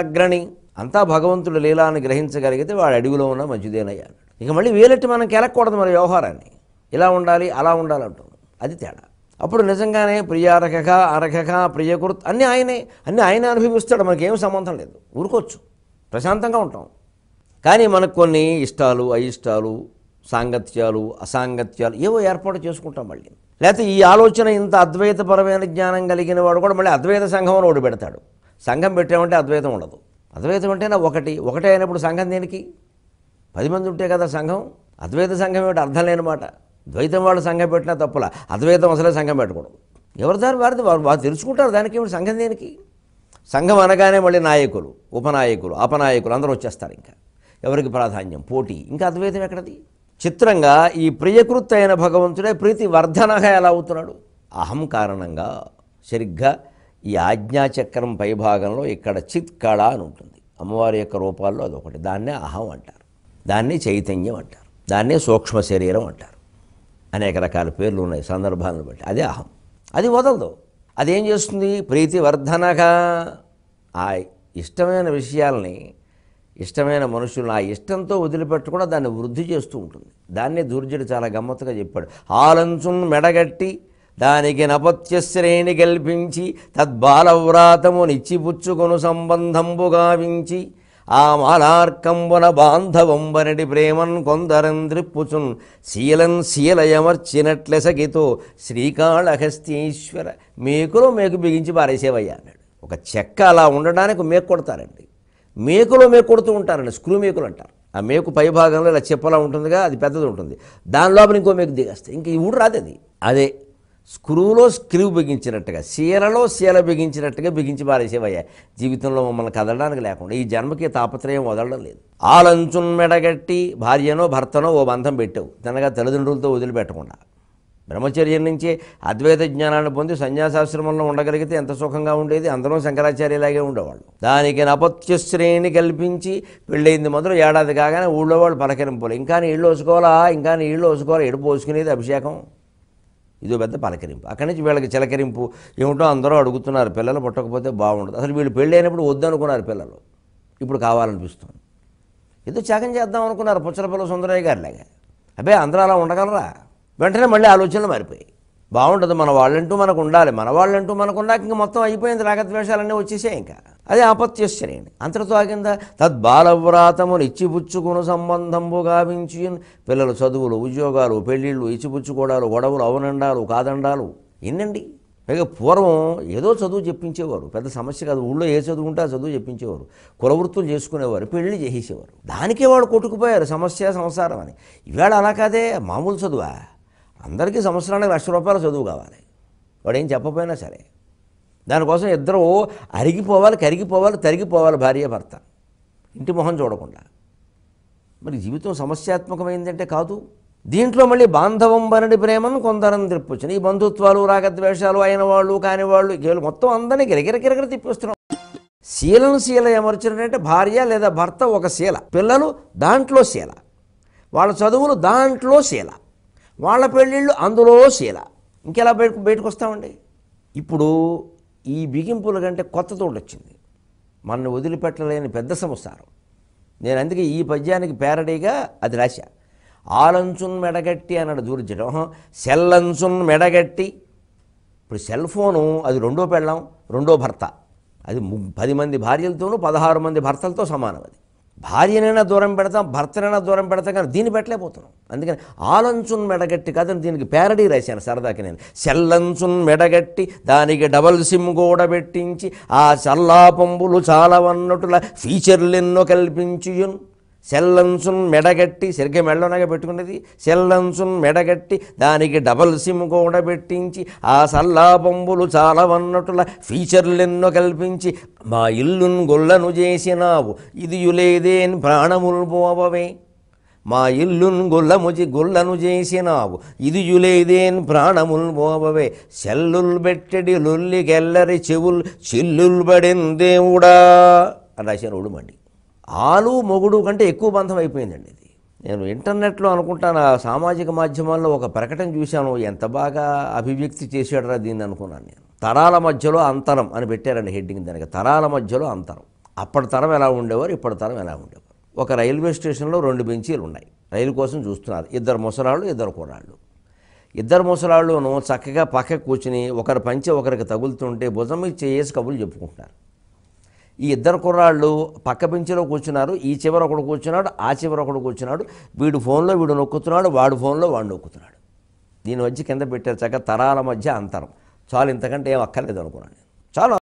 అగ్రణి అంతా భగవంతుడు లీలా అని గ్రహించగలిగితే వాడు అడుగులో ఉన్న మంచిదేనయ్యా ఇక మళ్ళీ వేలెట్టి మనం కెలకూడదు మన వ్యవహారాన్ని ఇలా ఉండాలి అలా ఉండాలంటుంది అది తేడా అప్పుడు నిజంగానే ప్రియారకక అరఘ ప్రియకృత్ అన్నీ ఆయనే అన్ని ఆయన అనుభవిస్తాడు మనకేం సంబంధం లేదు ఊరుకోవచ్చు ప్రశాంతంగా ఉంటాం కానీ మనకు కొన్ని ఇష్టాలు అయిష్టాలు సాంగత్యాలు అసాంగత్యాలు ఏవో ఏర్పాటు చేసుకుంటాం మళ్ళీ లేకపోతే ఈ ఆలోచన ఇంత అద్వైతపరమైన జ్ఞానం కలిగిన వాడు కూడా మళ్ళీ అద్వైత సంఘంలో ఒకటి పెడతాడు సంఘం పెట్టామంటే అద్వైతం ఉండదు అద్వైతం నా ఒకటి ఒకటే అయినప్పుడు సంఘం దేనికి పది మంది ఉంటే కదా సంఘం అద్వైత సంఘం ఏమిటి అర్థం లేనమాట ద్వైతం వాళ్ళు సంఘం పెట్టినా తప్పుల అద్వైతం అసలే సంఘం పెట్టకూడదు ఎవరు దాని వారిది వారు వారు తెలుసుకుంటారు దానికి ఏమిటి సంఘం దేనికి సంఘం అనగానే మళ్ళీ నాయకులు ఉపనాయకులు అపనాయకులు అందరూ వచ్చేస్తారు ఇంకా ఎవరికి ప్రాధాన్యం పోటీ ఇంకా అద్వైతం ఎక్కడది చిత్రంగా ఈ ప్రియకృత్ అయిన భగవంతుడే ప్రీతి వర్ధనగా ఎలా అవుతున్నాడు అహం కారణంగా సరిగ్గా ఈ ఆజ్ఞాచక్రం పైభాగంలో ఇక్కడ కళ అని ఉంటుంది అమ్మవారి యొక్క రూపాల్లో అదొకటి దాన్నే అహం అంటారు దాన్నే చైతన్యం అంటారు దాన్నే సూక్ష్మ శరీరం అంటారు అనేక రకాల పేర్లు ఉన్నాయి సందర్భాలను బట్టి అదే అహం అది వదలదు అదేం చేస్తుంది ప్రీతివర్ధనగా ఆ ఇష్టమైన విషయాల్ని ఇష్టమైన మనుషులు ఆ ఇష్టంతో వదిలిపెట్టు కూడా దాన్ని వృద్ధి చేస్తూ ఉంటుంది దాన్నే దుర్జుడు చాలా గమ్మత్తుగా చెప్పాడు ఆలంచున్ మెడగట్టి దానికి నపత్యశ్రేణి కల్పించి తద్బాలవ్రాతమునిచ్చిపుచ్చుకొను సంబంధంబు గావించి ఆ మాలార్కంబున బాంధవంబనటి ప్రేమన్ కొందరంద్రిప్పుచున్ శీలం శీలయమర్చినట్లెసగితో శ్రీకాళహస్తీశ్వర మేకులో మేకు బిగించి పారేసేవయ్యా అన్నాడు ఒక చెక్క అలా ఉండడానికి మేకు కొడతారండి మేకులో మేకు కొడుతూ ఉంటారండి స్క్రూ మేకులు అంటారు ఆ మేకు పై భాగంలో ఇలా చెప్పలా ఉంటుందిగా అది పెద్దది ఉంటుంది దాని లోపల ఇంకో మేకు దిగేస్తాయి ఇంక ఇవి రాదు అది అదే స్క్రూలో స్క్రూ బిగించినట్టుగా చీరలో సీల బిగించినట్టుగా బిగించి పారేసేవయ్యా జీవితంలో మమ్మల్ని కదలడానికి లేకుండా ఈ జన్మకి తాపత్రయం వదలడం లేదు ఆలంచున్ మెడగట్టి భార్యనో భర్తనో ఓ బంధం పెట్టావు తనగా తల్లిదండ్రులతో వదిలిపెట్టకుండా బ్రహ్మచర్యం నుంచి అద్వైత జ్ఞానాన్ని పొంది సన్యాసాశ్రమంలో ఉండగలిగితే ఎంత సుఖంగా ఉండేది అందరం శంకరాచార్యలాగే ఉండేవాళ్ళు దానికి నపత్యశ్రేణి కల్పించి పెళ్ళయింది మొదలు ఏడాది కాగానే ఊళ్ళో వాళ్ళు పలకరింపులు ఇంకా నీళ్ళు వసుకోవాలా ఇంకా నీళ్ళు వసుకోవాలా ఎడుపు పోసుకునేది అభిషేకం ఇదో పెద్ద పలకరింపు అక్కడి నుంచి వీళ్ళకి చిలకరింపు ఏమిటో అందరూ అడుగుతున్నారు పిల్లలు పుట్టకపోతే బాగుండదు అసలు వీళ్ళు పెళ్ళి అయినప్పుడు వద్దనుకున్నారు పిల్లలు ఇప్పుడు కావాలనిపిస్తుంది ఏదో త్యాగం చేద్దాం అనుకున్నారు పుచ్చలపల్లి సుందరయ్య గారిలాగా అబ్బాయి అందరూ అలా ఉండగలరా వెంటనే మళ్ళీ ఆలోచనలు మారిపోయాయి బాగుండదు మన వాళ్ళంటూ మనకు ఉండాలి మన వాళ్ళంటూ మనకు ఉన్నాక ఇంక మొత్తం అయిపోయింది రాగద్వేషాలన్నీ వచ్చేసాయి ఇంకా అది ఆపత్యశ్చరేణి అంతటితో ఆగిందా తద్బాలవ్రాతములు ఇచ్చిపుచ్చుకును సంబంధంబు గావించి పిల్లలు చదువులు ఉద్యోగాలు పెళ్ళిళ్ళు ఇచ్చిపుచ్చుకోవడాలు గొడవలు అవనండాలు కాదండాలు ఎన్నండి పైగా పూర్వం ఏదో చదువు చెప్పించేవారు పెద్ద సమస్య కాదు ఊళ్ళో ఏ చదువు ఉంటే ఆ చదువు చెప్పించేవారు కులవృత్తులు చేసుకునేవారు పెళ్లి చేసేవారు దానికే వాళ్ళు కొట్టుకుపోయారు సమస్య సంసారం అని ఇవాళ అలా కాదే మామూలు చదువా అందరికీ సంవత్సరానికి లక్ష రూపాయల చదువు కావాలి వాడు ఏం చెప్పపోయినా సరే దానికోసం ఇద్దరు అరిగిపోవాలి కరిగిపోవాలి తరిగిపోవాలి భార్య భర్త ఇంటి మొహం చూడకుండా మరి జీవితం సమస్యాత్మకమైందంటే కాదు దీంట్లో మళ్ళీ బాంధవం బనడి ప్రేమను కొందరని తిప్పొచ్చు ఈ బంధుత్వాలు రాగద్వేషాలు అయిన వాళ్ళు కాని వాళ్ళు కేవలం మొత్తం అందరినీ గిరగిర గిరగిర తిప్పిస్తున్నాం శీలను శీల ఏమర్చినంటే భార్య లేదా భర్త ఒక శీల పిల్లలు దాంట్లో శీల వాళ్ళ చదువులు దాంట్లో శీల వాళ్ళ పెళ్ళిళ్ళు అందులో శీల ఇంకెలా బయట బయటకు వస్తామండి ఇప్పుడు ఈ బిగింపుల కంటే కొత్త తోడొచ్చింది మనను వదిలిపెట్టలేని పెద్ద సంసారం నేను అందుకే ఈ పద్యానికి పేరడీగా అది రాశా ఆలంచున్ మెడగట్టి అన్నాడు దూరించడం సెల్లంచున్ మెడగట్టి ఇప్పుడు సెల్ ఫోను అది రెండో పెళ్ళం రెండో భర్త అది పది మంది భార్యలతోనూ పదహారు మంది భర్తలతో సమానం అది భార్యనైనా దూరం పెడతాం భర్తనైనా దూరం పెడతాం కానీ దీన్ని పెట్టలేకపోతున్నాం అందుకని ఆలంచున్ మెడగట్టి కాదని దీనికి పేరడీ రాశాను సరదాకి నేను సెల్లంచున్ మెడగట్టి దానికి డబల్ సిమ్ కూడా పెట్టించి ఆ చల్లా పంబులు ఫీచర్లు ఎన్నో కల్పించు సెల్లంసున్ మెడగట్టి సరిగ్గా మెళ్ళలోనగా పెట్టుకున్నది సెల్లంసున్ మెడగట్టి దానికి డబల్ సిమ్ కూడా పెట్టించి ఆ సల్లా సల్లాబొంబులు ఫీచర్లు ఫీచర్లెన్నో కల్పించి మా ఇల్లును గొల్లను చేసినావు ఇది యులేదేన్ ప్రాణములు పోవవే మా ఇల్లును గొల్లముచి గొల్లను చేసినావు ఇది యులేదేన్ ప్రాణముల్ సెల్లులు సెల్లుల్ బెట్టెడి లొల్లికెల్లరి చెవుల్ చిల్లుల్ పడిన దేవుడా అని రాశారు ఉడుమండి ఆలు మొగుడు కంటే ఎక్కువ బంధం అయిపోయిందండి ఇది నేను ఇంటర్నెట్లో అనుకుంటాను ఆ సామాజిక మాధ్యమాల్లో ఒక ప్రకటన చూశాను ఎంత బాగా అభివ్యక్తి చేశాడరా దీన్ని అనుకున్నాను నేను తరాల మధ్యలో అంతరం అని పెట్టారండి హెడ్డింగ్ దానికి తరాల మధ్యలో అంతరం అప్పటి తరం ఎలా ఉండేవారు ఇప్పటి తరం ఎలా ఉండేవారు ఒక రైల్వే స్టేషన్లో రెండు బెంచీలు ఉన్నాయి రైలు కోసం చూస్తున్నారు ఇద్దరు ముసలాళ్ళు ఇద్దరు కూడాళ్ళు ఇద్దరు ముసలాళ్ళును చక్కగా పక్కకు కూర్చుని ఒకరి పంచి ఒకరికి తగులుతుంటే భుజం మీద చేసి కబులు చెప్పుకుంటున్నారు ఈ ఇద్దరు కుర్రాళ్ళు పక్క బెంచ్లో కూర్చున్నారు ఈ చివర ఒకడు కూర్చున్నాడు ఆ చివర ఒకడు కూర్చున్నాడు వీడు ఫోన్లో వీడు నొక్కుతున్నాడు వాడు ఫోన్లో వాడు నొక్కుతున్నాడు దీని వచ్చి కింద పెట్టారు చక్క తరాల మధ్య అంతరం చాలు ఇంతకంటే ఏం అక్కర్లేదు అనుకున్నాను చాలు